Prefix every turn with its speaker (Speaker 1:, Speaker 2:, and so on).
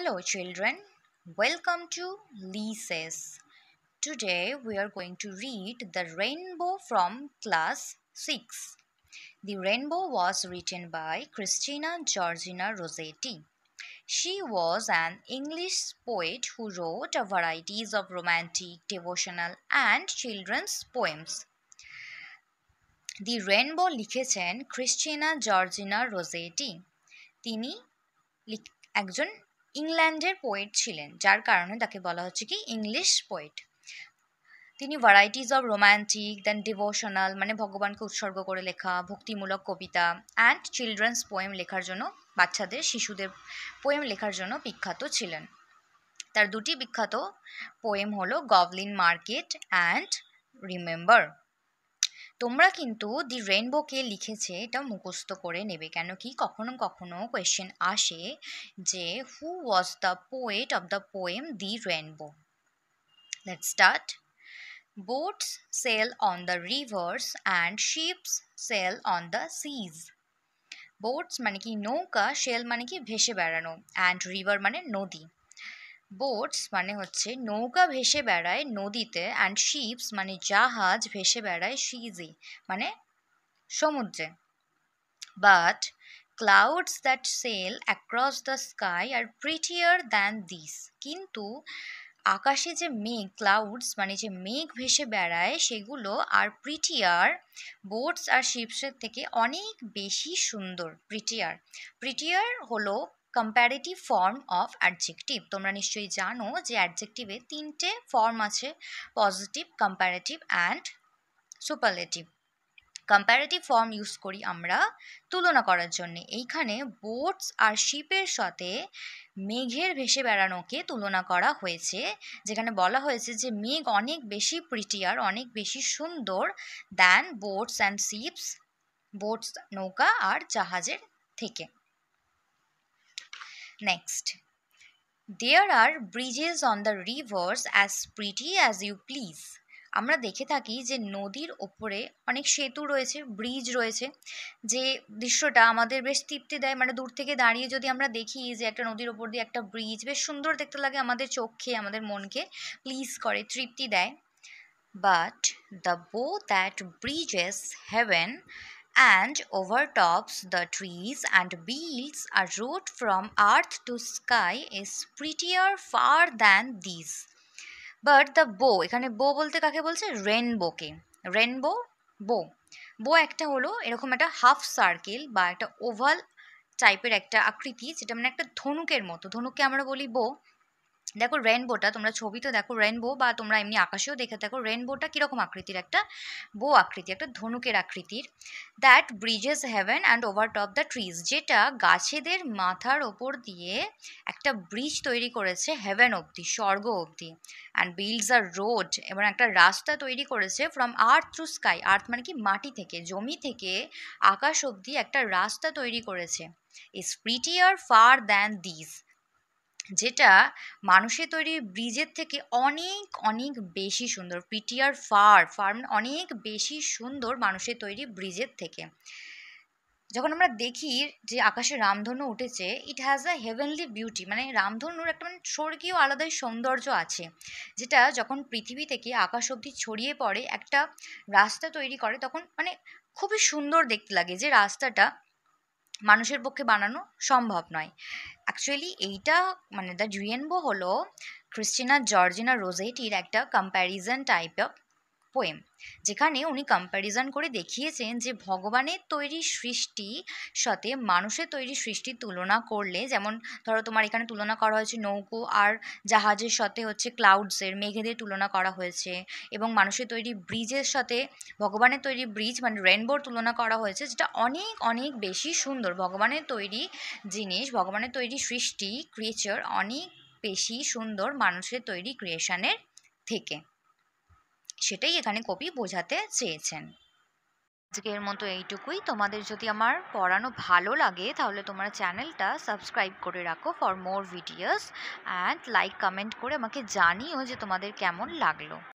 Speaker 1: Hello children, welcome to Lisa's. Today we are going to read The Rainbow from class 6. The Rainbow was written by Christina Georgina Rossetti. She was an English poet who wrote a variety of romantic, devotional and children's poems. The Rainbow লিখেছেন Christina Georgina Rossetti. তিনি একজন ইংল্যান্ডের poet ছিলেন যার কারণে তাকে বলা হচ্ছে কি ইংলিশ পোয়েট তিনি varieties of romantic then devotional মানে ভগবানকে উৎসর্গ করে লেখা ভক্তিমূলক কবিতা অ্যান্ড চিলড্রেন্স পোয়েম লেখার জন্য বাচ্চাদের শিশুদের পোয়েম লেখার জন্য বিখ্যাত ছিলেন তার দুটি বিখ্যাত পোয়েম হলো গভলিন মার্কেট অ্যান্ড রিমেম্বার তোমরা কিন্তু দি রেনবোকে লিখেছে এটা মুখস্থ করে নেবে কেন কি কখনো কখনো কোয়েশ্চেন আসে যে who was the poet of the poem the rainbow let start boats sail on the rivers and ships sail on the seas boats মানে কি নৌকা সেল মানে কি ভেসে বেড়ানো অ্যান্ড রিভার মানে নদী বোটস মানে হচ্ছে নৌকা ভেসে বেড়ায় নদীতে অ্যান্ড শিপস মানে জাহাজ ভেসে বেড়ায় সিজি মানে সমুদ্রে but clouds that sail across the sky আর প্রিটিয়ার দ্যান দিস কিন্তু আকাশে যে মেঘ ক্লাউডস মানে যে মেঘ ভেসে বেড়ায় সেগুলো আর প্রিটিয়ার বোটস আর শিপসের থেকে অনেক বেশি সুন্দর প্রিটিয়ার প্রিটিয়ার হলো কম্প্যারেটিভ ফর্ম অফ অ্যাডজেক্টিভ তোমরা নিশ্চয়ই জানো যে অ্যাডজেক্টিভে তিনটে ফর্ম আছে positive comparative and superlative comparative form use করি আমরা তুলনা করার জন্যে এইখানে বোটস আর শিপের সাথে মেঘের ভেসে বেড়ানোকে তুলনা করা হয়েছে যেখানে বলা হয়েছে যে মেঘ অনেক বেশি প্রিটিয়ার অনেক বেশি সুন্দর than boats and ships boats নৌকা আর জাহাজের থেকে Next, there are bridges on the rivers as pretty as you please. আমরা দেখে থাকি যে নদীর ওপরে অনেক সেতু রয়েছে ব্রিজ রয়েছে যে দৃশ্যটা আমাদের বেশ তৃপ্তি দেয় মানে দূর থেকে দাঁড়িয়ে যদি আমরা দেখি যে একটা নদীর ওপর দিয়ে একটা ব্রিজ বেশ সুন্দর দেখতে লাগে আমাদের চোখে আমাদের মনকে প্লিজ করে তৃপ্তি দেয় but the bow that bridges heaven and overtops the trees and builds a road from earth to sky is prettier far than these. But the bow, এখানে bow বলতে কাকে বলছে রেনবোকে রেনবো bow. বো একটা হলো এরকম একটা হাফ সার্কেল বা একটা ওভাল টাইপের একটা আকৃতি যেটা মানে একটা ধনুকের মতো ধনুককে আমরা বলি বো দেখো রেনবোটা তোমরা ছবি তো দেখো রেনবো বা তোমরা এমনি আকাশেও দেখে দেখো রেনবোটা কীরকম আকৃতির একটা বো আকৃতি একটা ধনুকের আকৃতির that bridges heaven and over top the trees যেটা গাছেদের মাথার ওপর দিয়ে একটা ব্রিজ তৈরি করেছে হেভেন অবধি স্বর্গ অবধি অ্যান্ড বিল্ডস আর রোড এবং একটা রাস্তা তৈরি করেছে from earth through sky earth মানে কি মাটি থেকে জমি থেকে আকাশ অবধি একটা রাস্তা তৈরি করেছে is prettier far than this যেটা মানুষের তৈরি ব্রিজের থেকে অনেক অনেক বেশি সুন্দর পিটিআর ফার ফার্ম মানে অনেক বেশি সুন্দর মানুষের তৈরি ব্রিজের থেকে যখন আমরা দেখি যে আকাশে রামধনু উঠেছে it has a heavenly beauty মানে রামধনুর একটা মানে স্বর্গীয় আলাদাই সৌন্দর্য আছে যেটা যখন পৃথিবী থেকে আকাশ অবধি ছড়িয়ে পড়ে একটা রাস্তা তৈরি করে তখন মানে খুবই সুন্দর দেখতে লাগে যে রাস্তাটা মানুষের পক্ষে বানানো সম্ভব নয় অ্যাকচুয়ালি এইটা মানে দ্য জুয়েনবো হলো ক্রিস্টিনা জর্জিনা রোজেটির একটা কম্প্যারিজন টাইপ অফ পোয়েম যেখানে উনি কম্প্যারিজন করে দেখিয়েছেন যে ভগবানের তৈরি সৃষ্টি সাথে মানুষের তৈরি সৃষ্টির তুলনা করলে যেমন ধরো তোমার এখানে তুলনা করা হয়েছে নৌকো আর জাহাজের সাথে হচ্ছে ক্লাউডসের মেঘেদের তুলনা করা হয়েছে এবং মানুষের তৈরি ব্রিজের সাথে ভগবানের তৈরি ব্রিজ মানে রেনবোর তুলনা করা হয়েছে যেটা অনেক অনেক বেশি সুন্দর ভগবানের তৈরি জিনিস ভগবানের তৈরি সৃষ্টি ক্রিয়েচার অনেক বেশি সুন্দর মানুষের তৈরি ক্রিয়েশনের থেকে সেটাই এখানে কবি বোঝাতে চেয়েছেন আজকের মতো এইটুকুই তোমাদের যদি আমার পড়ানো ভালো লাগে তাহলে তোমার চ্যানেলটা সাবস্ক্রাইব করে রাখো for more videos and like comment করে আমাকে জানিও যে তোমাদের কেমন লাগলো